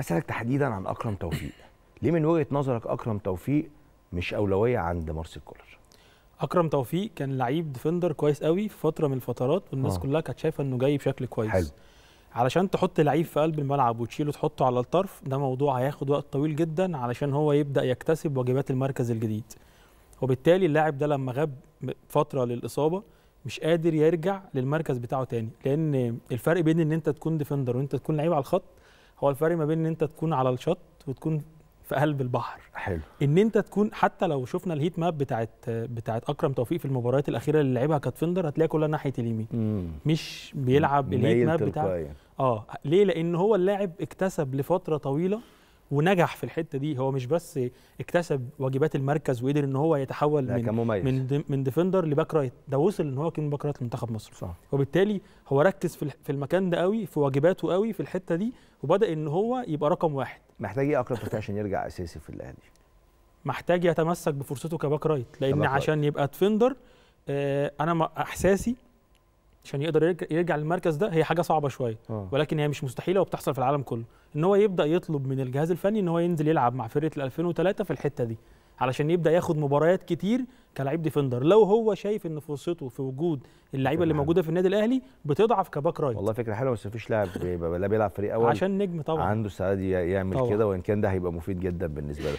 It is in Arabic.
اسالك تحديدا عن اكرم توفيق ليه من وجهه نظرك اكرم توفيق مش اولويه عند مارسيل كولر اكرم توفيق كان لعيب ديفندر كويس قوي في فتره من الفترات والناس آه. كلها كانت شايفه انه جاي بشكل كويس حلو. علشان تحط لعيب في قلب الملعب وتشيله تحطه على الطرف ده موضوع هياخد وقت طويل جدا علشان هو يبدا يكتسب واجبات المركز الجديد وبالتالي اللاعب ده لما غاب فتره للاصابه مش قادر يرجع للمركز بتاعه تاني لان الفرق بين ان انت تكون ديفندر وانت تكون لعيب على الخط هو الفرق ما بين ان انت تكون على الشط وتكون في قلب البحر حلو ان انت تكون حتى لو شفنا الهيت ماب بتاعت بتاعت اكرم توفيق في المباريات الاخيره اللي لعبها كانت فندر هتلاقي كلها ناحيه اليمين مش بيلعب الهيت ماب بتاع اه ليه لان هو اللاعب اكتسب لفتره طويله ونجح في الحته دي هو مش بس اكتسب واجبات المركز وقدر ان هو يتحول من مميز. من من ديفندر لباك رايت ده وصل ان هو كان باك رايت لمنتخب مصر صح. وبالتالي هو ركز في المكان ده قوي في واجباته قوي في الحته دي وبدا ان هو يبقى رقم واحد محتاج ايه اكرم عشان يرجع اساسي في الاهلي محتاج يتمسك بفرصته كباك رايت لان كباك عشان يبقى ديفندر آه، انا احساسي عشان يقدر يرجع للمركز ده هي حاجه صعبه شويه آه. ولكن هي مش مستحيله وبتحصل في العالم كله ان هو يبدا يطلب من الجهاز الفني ان هو ينزل يلعب مع فرقه ال 2003 في الحته دي علشان يبدا ياخد مباريات كتير كلاعب ديفندر لو هو شايف ان فرصته في وجود اللعيبه اللي موجوده في النادي الاهلي بتضعف كباك رايت والله فكره حلوه بس مفيش لاعب لا بيلعب فريق اول عشان نجم طبعا عنده استعداد يعمل كده وان كان ده هيبقى مفيد جدا بالنسبه له